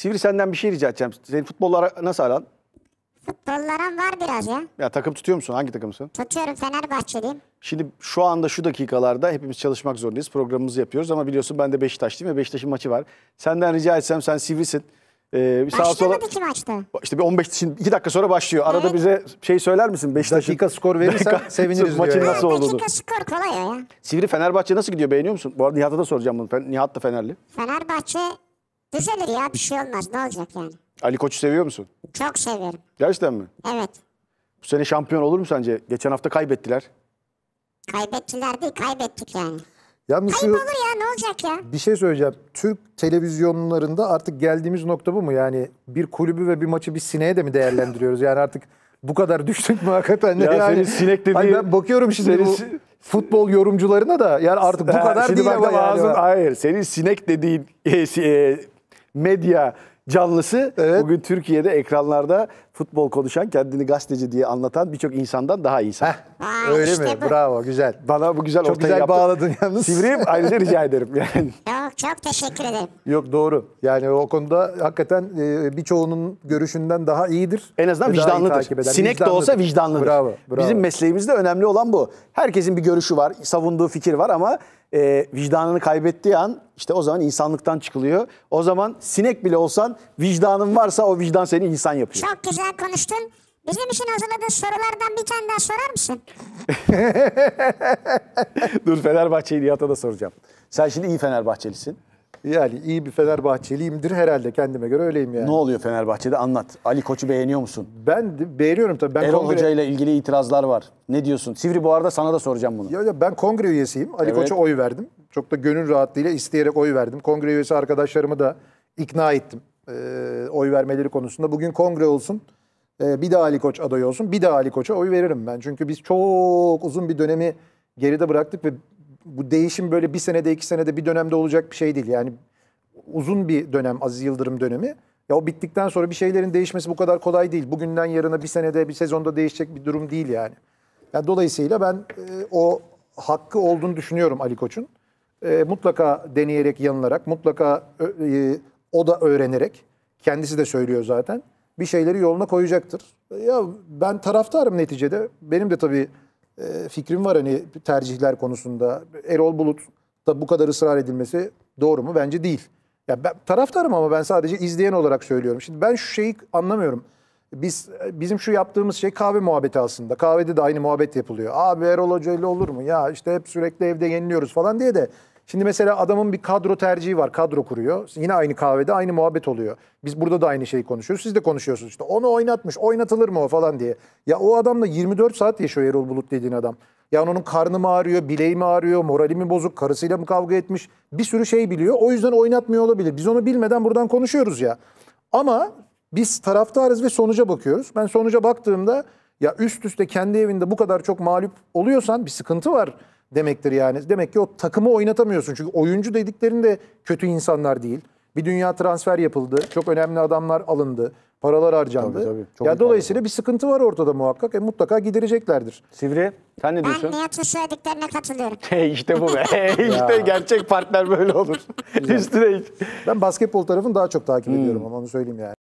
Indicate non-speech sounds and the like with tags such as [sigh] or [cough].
Sivri senden bir şey rica edeceğim. Senin futbollara nasıl aran? Futbollara var biraz ya. Ya takım tutuyor musun? Hangi takımsın? Tutuyorum Fenerbahçeliyim. Şimdi şu anda şu dakikalarda hepimiz çalışmak zorundayız. Programımızı yapıyoruz ama biliyorsun ben de Beşiktaşlıyım ve Beşiktaş'ın maçı var. Senden rica etsem sen sivrisin. Ee, bir sağa sola... ki maçta. İşte bir 15 için 2 dakika sonra başlıyor. Arada evet. bize şey söyler misin? Beşiktaş'ın dakika skor verirsen seviniriz maçın diyor. Maçın nasıl olduğunu. Dakika skor kolay ya. Sivri Fenerbahçe nasıl gidiyor? Beğeniyor musun? Bu arada Nihat'a da soracağım bunu. Nihat da Fenerli. Fenerbahçe Düzelir ya bir şey olmaz. Ne olacak yani? Ali Koç'u seviyor musun? Çok seviyorum. Gerçekten mi? Evet. Bu sene şampiyon olur mu sence? Geçen hafta kaybettiler. Kaybettiler değil kaybettik yani. Yalnız Kayıp olur ya ne olacak ya? Bir şey söyleyeceğim. Türk televizyonlarında artık geldiğimiz nokta bu mu? Yani bir kulübü ve bir maçı bir sineğe de mi değerlendiriyoruz? Yani artık bu kadar düştük mü hakikaten? Ya yani, senin sinek dediğin... Hani ben bakıyorum şimdi senin... bu futbol yorumcularına da yani artık bu kadar değil ama yani. Ağzın, hayır senin sinek dediğin [laughs] e, e, medya canlısı evet. bugün Türkiye'de ekranlarda futbol konuşan, kendini gazeteci diye anlatan birçok insandan daha iyi Heh, Öyle işte mi? Bu. Bravo, güzel. Bana bu güzel Çok ortayı güzel yaptın. bağladın yalnız. Sivriyim ayrıca rica ederim yani. [laughs] Çok teşekkür ederim. Yok doğru. Yani o konuda hakikaten e, birçoğunun görüşünden daha iyidir. En azından vicdanlıdır. Sinek vicdanlıdır. de olsa vicdanlıdır. Bravo, bravo. Bizim mesleğimizde önemli olan bu. Herkesin bir görüşü var, savunduğu fikir var ama e, vicdanını kaybettiği an işte o zaman insanlıktan çıkılıyor. O zaman sinek bile olsan vicdanın varsa o vicdan seni insan yapıyor. Çok güzel konuştun. Bizim için hazırladığın sorulardan bir tane daha sorar mısın? [laughs] Dur Fenerbahçe'yi Nihat'a da soracağım. Sen şimdi iyi Fenerbahçelisin. Yani iyi bir Fenerbahçeliyimdir herhalde kendime göre öyleyim yani. Ne oluyor Fenerbahçe'de anlat. Ali Koç'u beğeniyor musun? Ben de beğeniyorum tabii. Ben Erol kongre... Hoca ile ilgili itirazlar var. Ne diyorsun? Sivri bu arada sana da soracağım bunu. Ya, ya ben kongre üyesiyim. Ali evet. Koç'a oy verdim. Çok da gönül rahatlığıyla isteyerek oy verdim. Kongre üyesi arkadaşlarımı da ikna ettim. Ee, oy vermeleri konusunda. Bugün kongre olsun. Ee, bir daha Ali Koç adayı olsun. Bir daha Ali Koç'a oy veririm ben. Çünkü biz çok uzun bir dönemi geride bıraktık ve bu değişim böyle bir senede, iki senede bir dönemde olacak bir şey değil. Yani uzun bir dönem Aziz Yıldırım dönemi. Ya o bittikten sonra bir şeylerin değişmesi bu kadar kolay değil. Bugünden yarına bir senede, bir sezonda değişecek bir durum değil yani. yani dolayısıyla ben e, o hakkı olduğunu düşünüyorum Ali Koç'un. E, mutlaka deneyerek, yanılarak, mutlaka e, e o da öğrenerek, kendisi de söylüyor zaten bir şeyleri yoluna koyacaktır. Ya ben taraftarım neticede. Benim de tabii e, fikrim var hani tercihler konusunda. Erol Bulut da bu kadar ısrar edilmesi doğru mu? Bence değil. Ya ben taraftarım ama ben sadece izleyen olarak söylüyorum. Şimdi ben şu şeyi anlamıyorum. Biz bizim şu yaptığımız şey kahve muhabbeti aslında. Kahvede de aynı muhabbet yapılıyor. Abi Erol Hoca ile olur mu? Ya işte hep sürekli evde yeniliyoruz falan diye de Şimdi mesela adamın bir kadro tercihi var. Kadro kuruyor. Yine aynı kahvede aynı muhabbet oluyor. Biz burada da aynı şeyi konuşuyoruz. Siz de konuşuyorsunuz işte. Onu oynatmış. Oynatılır mı o falan diye. Ya o adamla 24 saat yaşıyor Erol Bulut dediğin adam. Yani onun karnı mı ağrıyor, bileği mi ağrıyor, morali mi bozuk, karısıyla mı kavga etmiş? Bir sürü şey biliyor. O yüzden oynatmıyor olabilir. Biz onu bilmeden buradan konuşuyoruz ya. Ama biz taraftarız ve sonuca bakıyoruz. Ben sonuca baktığımda ya üst üste kendi evinde bu kadar çok mağlup oluyorsan bir sıkıntı var demektir yani. Demek ki o takımı oynatamıyorsun. Çünkü oyuncu dediklerinde kötü insanlar değil. Bir dünya transfer yapıldı. Çok önemli adamlar alındı. Paralar harcandı. Tabii, tabii. ya dolayısıyla var. bir sıkıntı var ortada muhakkak. E, mutlaka gidereceklerdir. Sivri sen ne diyorsun? Ben Nihat'ın söylediklerine katılıyorum. [laughs] İşte bu be. [laughs] işte gerçek partner böyle olur. [laughs] Üstüne hiç. Ben basketbol tarafını daha çok takip hmm. ediyorum ama onu söyleyeyim yani.